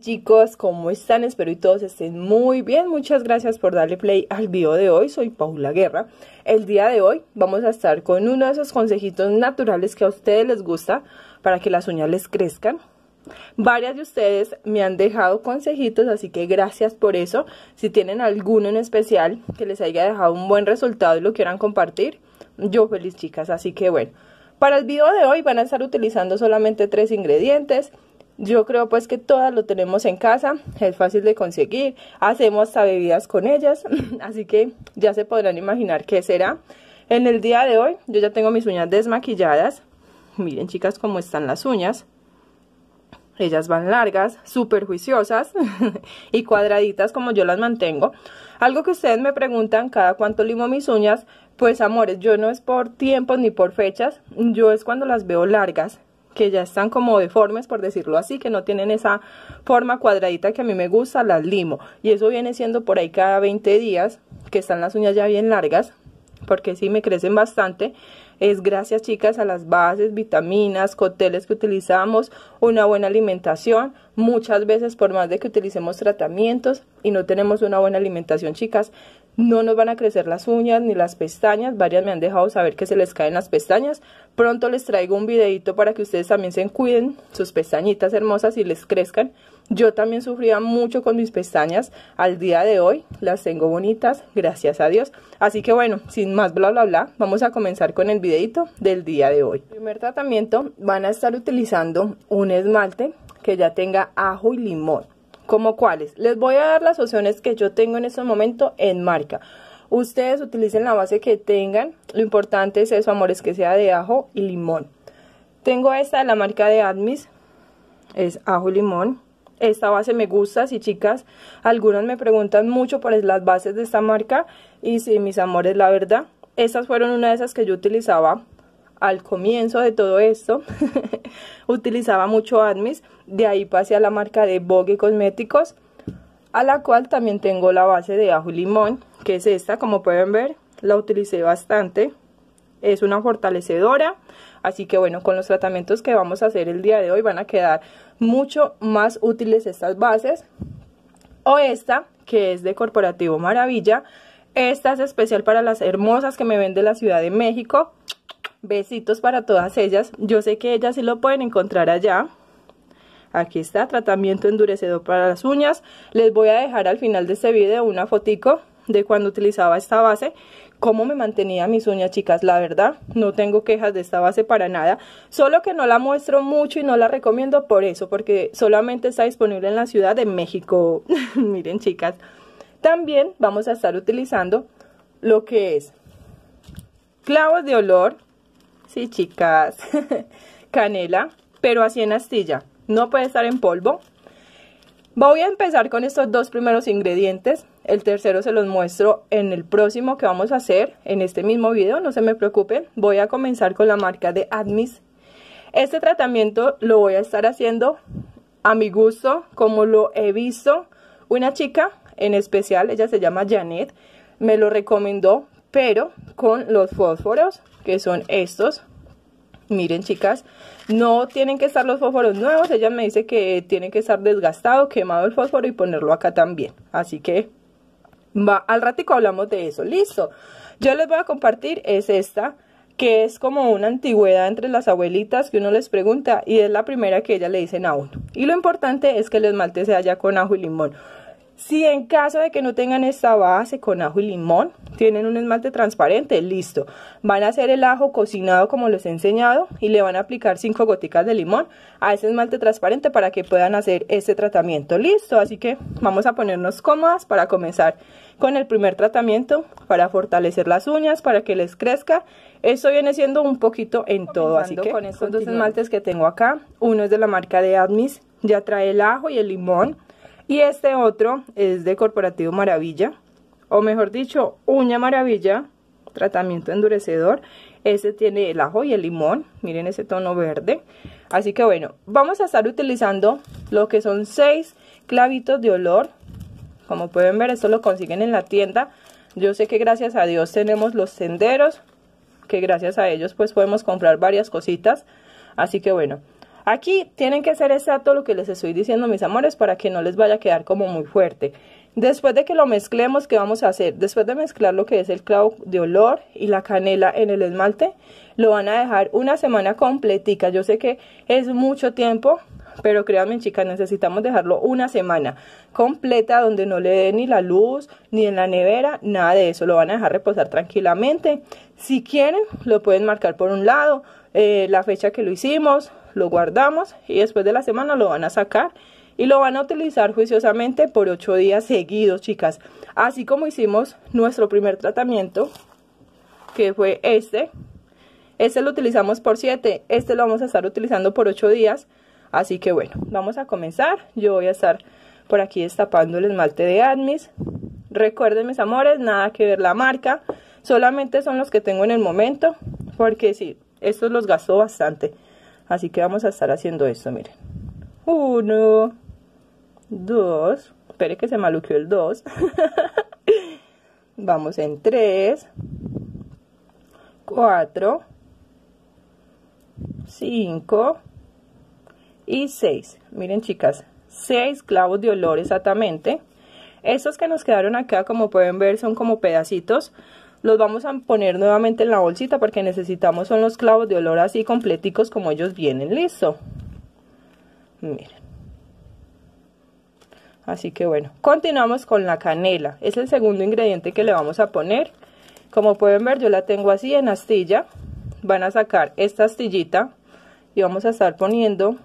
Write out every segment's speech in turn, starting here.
Chicos, ¿cómo están? Espero y todos estén muy bien. Muchas gracias por darle play al video de hoy. Soy Paula Guerra. El día de hoy vamos a estar con uno de esos consejitos naturales que a ustedes les gusta para que las uñas les crezcan. Varias de ustedes me han dejado consejitos, así que gracias por eso. Si tienen alguno en especial que les haya dejado un buen resultado y lo quieran compartir, yo feliz chicas. Así que bueno, para el video de hoy van a estar utilizando solamente tres ingredientes yo creo pues que todas lo tenemos en casa, es fácil de conseguir, hacemos hasta bebidas con ellas, así que ya se podrán imaginar qué será. En el día de hoy yo ya tengo mis uñas desmaquilladas, miren chicas cómo están las uñas, ellas van largas, súper juiciosas y cuadraditas como yo las mantengo. Algo que ustedes me preguntan cada cuánto limo mis uñas, pues amores, yo no es por tiempos ni por fechas, yo es cuando las veo largas, que ya están como deformes, por decirlo así, que no tienen esa forma cuadradita que a mí me gusta, las limo. Y eso viene siendo por ahí cada 20 días, que están las uñas ya bien largas, porque sí me crecen bastante. Es gracias, chicas, a las bases, vitaminas, cócteles que utilizamos, una buena alimentación. Muchas veces, por más de que utilicemos tratamientos y no tenemos una buena alimentación, chicas, no nos van a crecer las uñas ni las pestañas, varias me han dejado saber que se les caen las pestañas, pronto les traigo un videito para que ustedes también se cuiden sus pestañitas hermosas y les crezcan, yo también sufría mucho con mis pestañas, al día de hoy las tengo bonitas, gracias a Dios, así que bueno, sin más bla bla bla, vamos a comenzar con el videito del día de hoy. En primer tratamiento van a estar utilizando un esmalte que ya tenga ajo y limón. ¿Como cuáles? Les voy a dar las opciones que yo tengo en este momento en marca. Ustedes utilicen la base que tengan. Lo importante es eso, amores, que sea de ajo y limón. Tengo esta de la marca de Admis. Es ajo y limón. Esta base me gusta, si chicas, algunas me preguntan mucho por las bases de esta marca. Y si mis amores, la verdad, estas fueron una de esas que yo utilizaba al comienzo de todo esto utilizaba mucho ADMIS, de ahí pasé a la marca de Vogue Cosméticos, a la cual también tengo la base de ajo y limón, que es esta, como pueden ver, la utilicé bastante, es una fortalecedora, así que bueno, con los tratamientos que vamos a hacer el día de hoy van a quedar mucho más útiles estas bases, o esta, que es de Corporativo Maravilla, esta es especial para las hermosas que me ven de la Ciudad de México, Besitos para todas ellas. Yo sé que ellas sí lo pueden encontrar allá. Aquí está, tratamiento endurecedor para las uñas. Les voy a dejar al final de este video una fotico de cuando utilizaba esta base. Cómo me mantenía mis uñas, chicas. La verdad, no tengo quejas de esta base para nada. Solo que no la muestro mucho y no la recomiendo por eso. Porque solamente está disponible en la Ciudad de México. Miren, chicas. También vamos a estar utilizando lo que es clavos de olor Sí, chicas. Canela, pero así en astilla. No puede estar en polvo. Voy a empezar con estos dos primeros ingredientes. El tercero se los muestro en el próximo que vamos a hacer, en este mismo video, no se me preocupen. Voy a comenzar con la marca de Admis. Este tratamiento lo voy a estar haciendo a mi gusto, como lo he visto. Una chica en especial, ella se llama Janet, me lo recomendó, pero con los fósforos que son estos. Miren chicas, no tienen que estar los fósforos nuevos, ella me dice que tienen que estar desgastado, quemado el fósforo y ponerlo acá también. Así que va, al ratico hablamos de eso, listo. Yo les voy a compartir, es esta, que es como una antigüedad entre las abuelitas que uno les pregunta y es la primera que ella le dicen a uno. Y lo importante es que el esmalte sea ya con ajo y limón. Si en caso de que no tengan esta base con ajo y limón, tienen un esmalte transparente, listo. Van a hacer el ajo cocinado como les he enseñado y le van a aplicar cinco goticas de limón a ese esmalte transparente para que puedan hacer ese tratamiento, listo. Así que vamos a ponernos cómodas para comenzar con el primer tratamiento para fortalecer las uñas, para que les crezca. Esto viene siendo un poquito en todo, así que con estos dos esmaltes que tengo acá, uno es de la marca de Admis, ya trae el ajo y el limón y este otro es de Corporativo Maravilla, o mejor dicho, Uña Maravilla, tratamiento endurecedor. Este tiene el ajo y el limón, miren ese tono verde. Así que bueno, vamos a estar utilizando lo que son seis clavitos de olor. Como pueden ver, esto lo consiguen en la tienda. Yo sé que gracias a Dios tenemos los senderos, que gracias a ellos pues podemos comprar varias cositas. Así que bueno, Aquí tienen que ser exacto lo que les estoy diciendo, mis amores, para que no les vaya a quedar como muy fuerte. Después de que lo mezclemos, ¿qué vamos a hacer? Después de mezclar lo que es el clavo de olor y la canela en el esmalte, lo van a dejar una semana completica. Yo sé que es mucho tiempo, pero créanme chicas, necesitamos dejarlo una semana completa donde no le dé ni la luz, ni en la nevera, nada de eso, lo van a dejar reposar tranquilamente. Si quieren, lo pueden marcar por un lado, eh, la fecha que lo hicimos, lo guardamos y después de la semana lo van a sacar y lo van a utilizar juiciosamente por 8 días seguidos, chicas. Así como hicimos nuestro primer tratamiento, que fue este. Este lo utilizamos por 7, este lo vamos a estar utilizando por 8 días. Así que bueno, vamos a comenzar. Yo voy a estar por aquí destapando el esmalte de Admis. Recuerden, mis amores, nada que ver la marca. Solamente son los que tengo en el momento, porque si, estos los gastó bastante. Así que vamos a estar haciendo esto. Miren, 1, 2, espere que se maluqueó el 2. Vamos en 3, 4, 5 y 6. Miren, chicas, seis clavos de olor exactamente. Estos que nos quedaron acá, como pueden ver, son como pedacitos. Los vamos a poner nuevamente en la bolsita porque necesitamos son los clavos de olor así completicos como ellos vienen. Listo. Miren. Así que bueno, continuamos con la canela. Es el segundo ingrediente que le vamos a poner. Como pueden ver, yo la tengo así en astilla. Van a sacar esta astillita y vamos a estar poniendo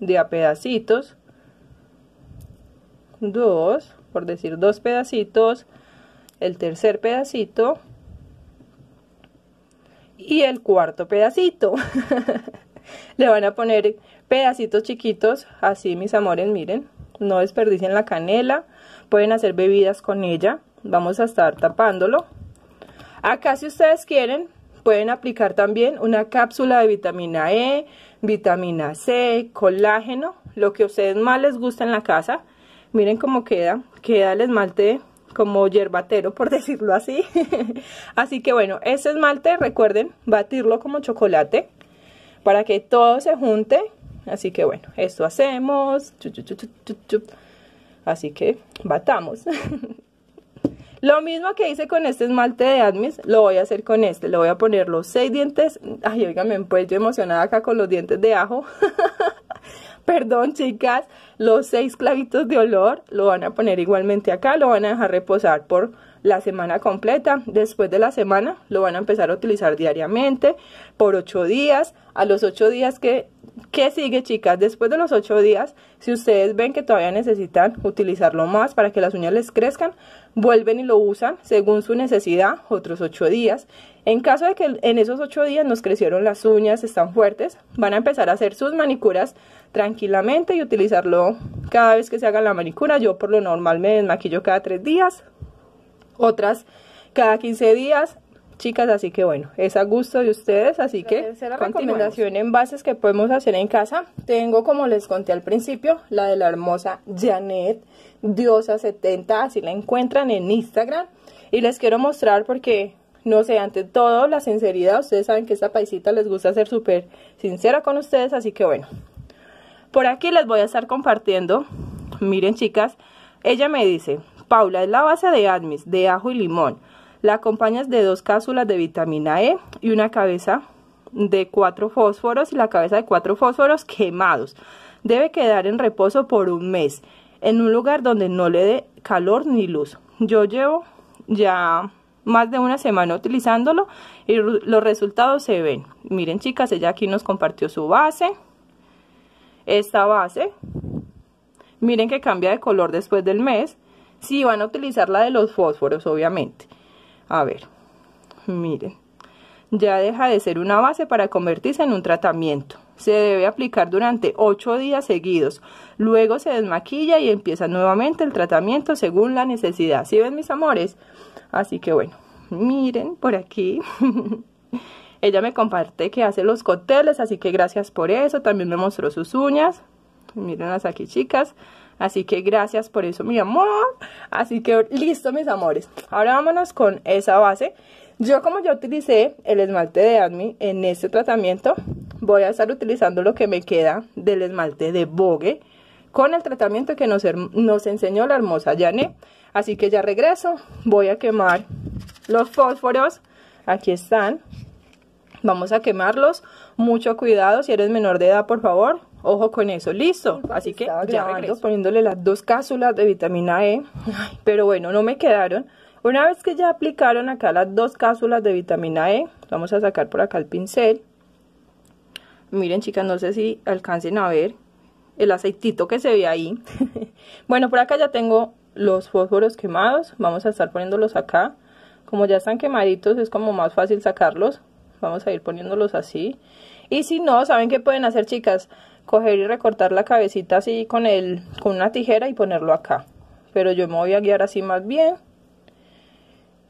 de a pedacitos. Dos, por decir dos pedacitos el tercer pedacito y el cuarto pedacito. Le van a poner pedacitos chiquitos, así mis amores, miren, no desperdicien la canela, pueden hacer bebidas con ella, vamos a estar tapándolo. Acá si ustedes quieren, pueden aplicar también una cápsula de vitamina E, vitamina C, colágeno, lo que a ustedes más les gusta en la casa. Miren cómo queda, queda el esmalte como yerbatero, por decirlo así. así que bueno, ese esmalte, recuerden, batirlo como chocolate para que todo se junte. Así que bueno, esto hacemos. Así que batamos. lo mismo que hice con este esmalte de Admis, lo voy a hacer con este. Le voy a poner los seis dientes. Ay, oigan, me he emocionada acá con los dientes de ajo. perdón chicas, los seis clavitos de olor lo van a poner igualmente acá, lo van a dejar reposar por la semana completa, después de la semana lo van a empezar a utilizar diariamente por ocho días, a los ocho días que, sigue chicas, después de los ocho días, si ustedes ven que todavía necesitan utilizarlo más para que las uñas les crezcan, vuelven y lo usan según su necesidad otros ocho días, en caso de que en esos ocho días nos crecieron las uñas, están fuertes, van a empezar a hacer sus manicuras tranquilamente y utilizarlo cada vez que se haga la manicura. Yo por lo normal me desmaquillo cada tres días, otras cada 15 días, chicas, así que bueno, es a gusto de ustedes, así que recomendación en bases que podemos hacer en casa, tengo como les conté al principio, la de la hermosa Janet Diosa70, así la encuentran en Instagram y les quiero mostrar porque no sé, ante todo la sinceridad, ustedes saben que esta paisita les gusta ser súper sincera con ustedes, así que bueno, por aquí les voy a estar compartiendo. Miren, chicas, ella me dice, Paula, es la base de ADMIS, de ajo y limón. La acompañas de dos cápsulas de vitamina E y una cabeza de cuatro fósforos y la cabeza de cuatro fósforos quemados. Debe quedar en reposo por un mes, en un lugar donde no le dé calor ni luz. Yo llevo ya más de una semana utilizándolo y los resultados se ven. Miren chicas, ella aquí nos compartió su base, esta base. Miren que cambia de color después del mes. Si van a utilizar la de los fósforos, obviamente. A ver, miren. Ya deja de ser una base para convertirse en un tratamiento. Se debe aplicar durante ocho días seguidos. Luego se desmaquilla y empieza nuevamente el tratamiento según la necesidad. ¿Sí ven mis amores? Así que bueno, miren por aquí. Ella me comparte que hace los coteles, así que gracias por eso. También me mostró sus uñas. miren las aquí, chicas. Así que gracias por eso, mi amor. Así que listo, mis amores. Ahora vámonos con esa base. Yo como ya utilicé el esmalte de Admi en este tratamiento, voy a estar utilizando lo que me queda del esmalte de Bogue con el tratamiento que nos, enseñó la hermosa Yane. Así que ya regreso, voy a quemar los fósforos. Aquí están vamos a quemarlos. Mucho cuidado si eres menor de edad, por favor. Ojo con eso, listo. Así que ya vamos poniéndole las dos cápsulas de vitamina E. Pero bueno, no me quedaron. Una vez que ya aplicaron acá las dos cápsulas de vitamina E, vamos a sacar por acá el pincel. Miren, chicas, no sé si alcancen a ver el aceitito que se ve ahí. bueno, por acá ya tengo los fósforos quemados. Vamos a estar poniéndolos acá. Como ya están quemaditos, es como más fácil sacarlos vamos a ir poniéndolos así. Y si no, ¿saben qué pueden hacer, chicas? Coger y recortar la cabecita así con, el, con una tijera y ponerlo acá. Pero yo me voy a guiar así más bien.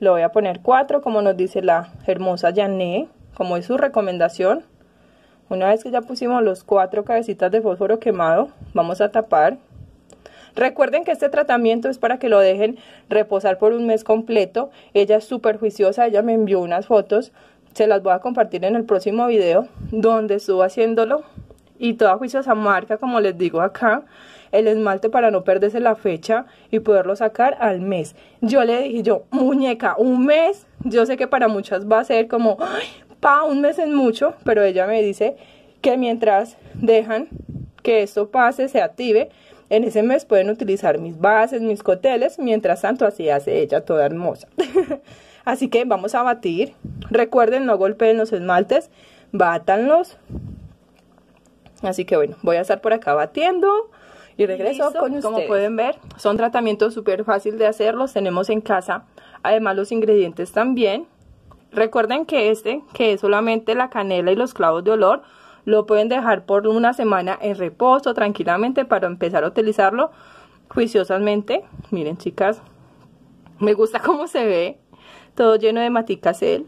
Lo voy a poner cuatro, como nos dice la hermosa Jané, como es su recomendación. Una vez que ya pusimos los cuatro cabecitas de fósforo quemado, vamos a tapar. Recuerden que este tratamiento es para que lo dejen reposar por un mes completo. Ella es súper juiciosa, ella me envió unas fotos se las voy a compartir en el próximo video donde estuvo haciéndolo y toda juiciosa marca como les digo acá el esmalte para no perderse la fecha y poderlo sacar al mes yo le dije yo muñeca un mes yo sé que para muchas va a ser como pa un mes es mucho pero ella me dice que mientras dejan que esto pase se active en ese mes pueden utilizar mis bases mis coteles mientras tanto así hace ella toda hermosa Así que vamos a batir. Recuerden, no golpeen los esmaltes, bátanlos. Así que bueno, voy a estar por acá batiendo y regreso con ustedes. Como pueden ver, son tratamientos súper fáciles de hacer, los tenemos en casa. Además los ingredientes también. Recuerden que este, que es solamente la canela y los clavos de olor, lo pueden dejar por una semana en reposo tranquilamente para empezar a utilizarlo juiciosamente. Miren chicas, me gusta cómo se ve todo lleno de maticacel.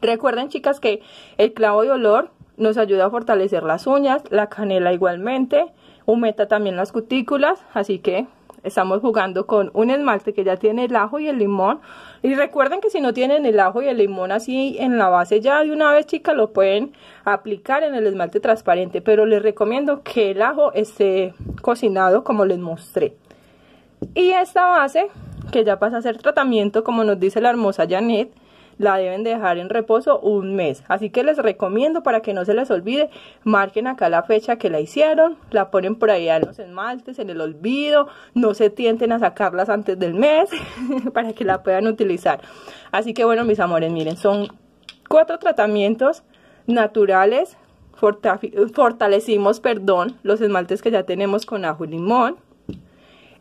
Recuerden chicas que el clavo de olor nos ayuda a fortalecer las uñas, la canela igualmente, humeta también las cutículas, así que estamos jugando con un esmalte que ya tiene el ajo y el limón. Y recuerden que si no tienen el ajo y el limón así en la base ya de una vez, chicas, lo pueden aplicar en el esmalte transparente. Pero les recomiendo que el ajo esté cocinado como les mostré. Y esta base que ya pasa a ser tratamiento, como nos dice la hermosa Janet, la deben dejar en reposo un mes. Así que les recomiendo para que no se les olvide, marquen acá la fecha que la hicieron, la ponen por ahí a los esmaltes, en el olvido, no se tienten a sacarlas antes del mes para que la puedan utilizar. Así que bueno, mis amores, miren, son cuatro tratamientos naturales. Fortalecimos, perdón, los esmaltes que ya tenemos con ajo y limón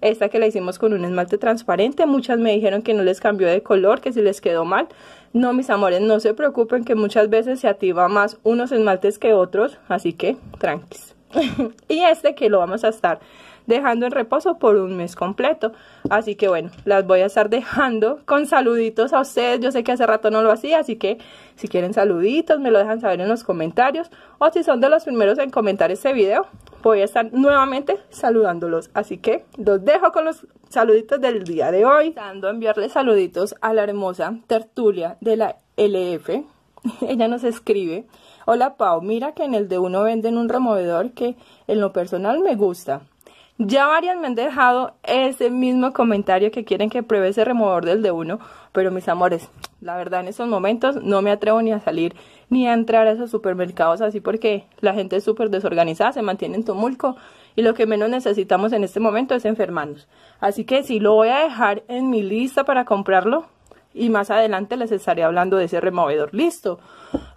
esta que la hicimos con un esmalte transparente, muchas me dijeron que no les cambió de color, que si les quedó mal, no mis amores, no se preocupen que muchas veces se activa más unos esmaltes que otros, así que tranquis. y este que lo vamos a estar dejando en reposo por un mes completo. Así que bueno, las voy a estar dejando con saluditos a ustedes. Yo sé que hace rato no lo hacía, así que si quieren saluditos me lo dejan saber en los comentarios. O si son de los primeros en comentar este video, voy a estar nuevamente saludándolos. Así que los dejo con los saluditos del día de hoy. Dando a enviarles saluditos a la hermosa tertulia de la LF. Ella nos escribe. Hola Pau, mira que en el de uno venden un removedor que en lo personal me gusta. Ya varias me han dejado ese mismo comentario que quieren que pruebe ese removedor del de uno, pero mis amores, la verdad en estos momentos no me atrevo ni a salir ni a entrar a esos supermercados así porque la gente es súper desorganizada, se mantiene en tumulco y lo que menos necesitamos en este momento es enfermarnos. Así que sí, lo voy a dejar en mi lista para comprarlo y más adelante les estaré hablando de ese removedor. Listo.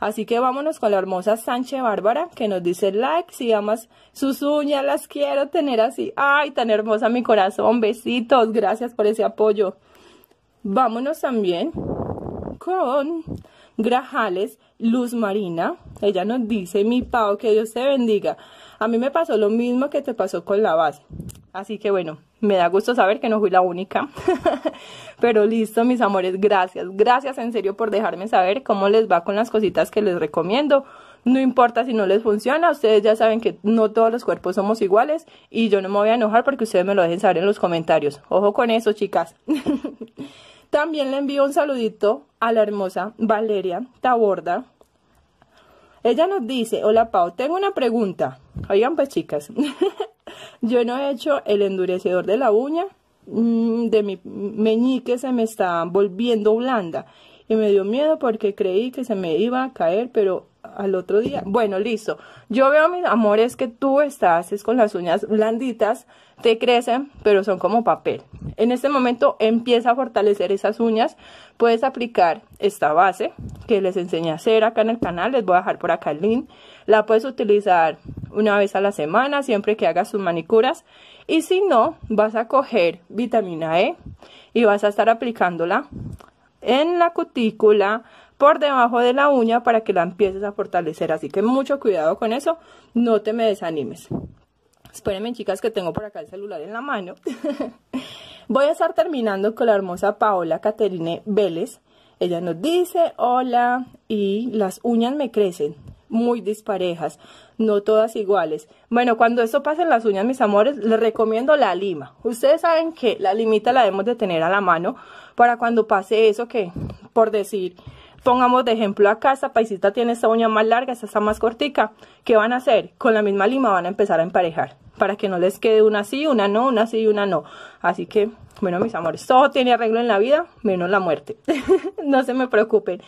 Así que vámonos con la hermosa Sánchez Bárbara que nos dice like, si amas sus uñas, las quiero tener así. Ay, tan hermosa mi corazón, besitos, gracias por ese apoyo. Vámonos también con Grajales, Luz Marina. Ella nos dice, mi pao que Dios te bendiga. A mí me pasó lo mismo que te pasó con la base. Así que bueno, me da gusto saber que no fui la única. Pero listo, mis amores, gracias. Gracias en serio por dejarme saber cómo les va con las cositas que les recomiendo. No importa si no les funciona, ustedes ya saben que no todos los cuerpos somos iguales y yo no me voy a enojar porque ustedes me lo dejen saber en los comentarios. Ojo con eso, chicas. También le envío un saludito a la hermosa Valeria Taborda. Ella nos dice, hola Pau, tengo una pregunta. Oigan pues chicas, yo no he hecho el endurecedor de la uña, mm, de mi meñique se me está volviendo blanda y me dio miedo porque creí que se me iba a caer, pero al otro día. Bueno, listo. Yo veo, mis amores, que tú estás es con las uñas blanditas, te crecen, pero son como papel. En este momento empieza a fortalecer esas uñas. Puedes aplicar esta base que les enseñé a hacer acá en el canal. Les voy a dejar por acá el link. La puedes utilizar una vez a la semana, siempre que hagas tus manicuras. Y si no, vas a coger vitamina E y vas a estar aplicándola en la cutícula, por debajo de la uña para que la empieces a fortalecer. Así que mucho cuidado con eso, no te me desanimes. Espérenme chicas que tengo por acá el celular en la mano. Voy a estar terminando con la hermosa Paola Caterine Vélez. Ella nos dice, hola, y las uñas me crecen, muy disparejas, no todas iguales. Bueno, cuando esto pase en las uñas, mis amores, les recomiendo la lima. Ustedes saben que la limita la debemos de tener a la mano para cuando pase eso que, por decir, Pongamos de ejemplo acá, esta paisita tiene esta uña más larga, esta está más cortica. ¿Qué van a hacer? Con la misma lima van a empezar a emparejar para que no les quede una sí, una no, una sí y una no. Así que, bueno, mis amores, todo tiene arreglo en la vida, menos la muerte. no se me preocupen.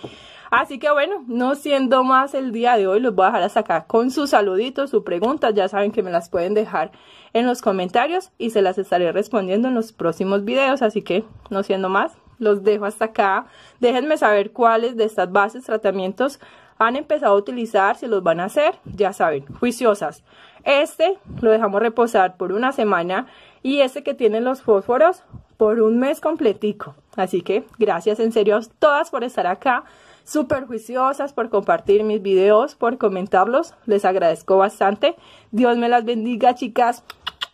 Así que bueno, no siendo más el día de hoy, los voy a dejar hasta acá con sus saluditos, sus preguntas. Ya saben que me las pueden dejar en los comentarios y se las estaré respondiendo en los próximos videos. Así que, no siendo más, los dejo hasta acá. Déjenme saber cuáles de estas bases, tratamientos han empezado a utilizar, si los van a hacer, ya saben, juiciosas. Este lo dejamos reposar por una semana y este que tiene los fósforos por un mes completico. Así que gracias en serio a todas por estar acá, súper juiciosas, por compartir mis videos, por comentarlos. Les agradezco bastante. Dios me las bendiga, chicas.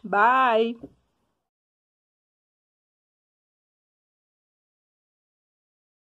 Bye.